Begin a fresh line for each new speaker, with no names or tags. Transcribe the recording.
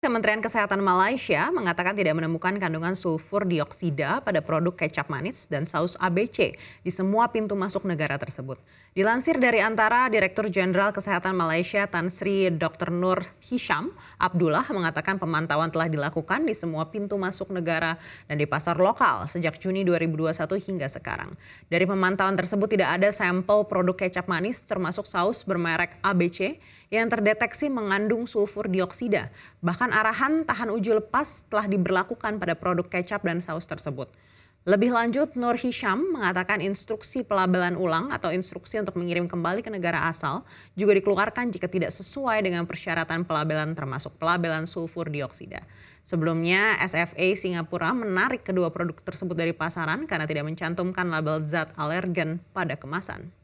Kementerian Kesehatan Malaysia mengatakan tidak menemukan kandungan sulfur dioksida pada produk kecap manis dan saus ABC di semua pintu masuk negara tersebut. Dilansir dari antara Direktur Jenderal Kesehatan Malaysia Tan Sri Dr. Nur Hisham Abdullah mengatakan pemantauan telah dilakukan di semua pintu masuk negara dan di pasar lokal sejak Juni 2021 hingga sekarang. Dari pemantauan tersebut tidak ada sampel produk kecap manis termasuk saus bermerek ABC yang terdeteksi mengandung sulfur dioksida. Bahkan arahan tahan uji lepas telah diberlakukan pada produk kecap dan saus tersebut. Lebih lanjut, Nur Hisham mengatakan instruksi pelabelan ulang atau instruksi untuk mengirim kembali ke negara asal juga dikeluarkan jika tidak sesuai dengan persyaratan pelabelan termasuk pelabelan sulfur dioksida. Sebelumnya, SFA Singapura menarik kedua produk tersebut dari pasaran karena tidak mencantumkan label zat alergen pada kemasan.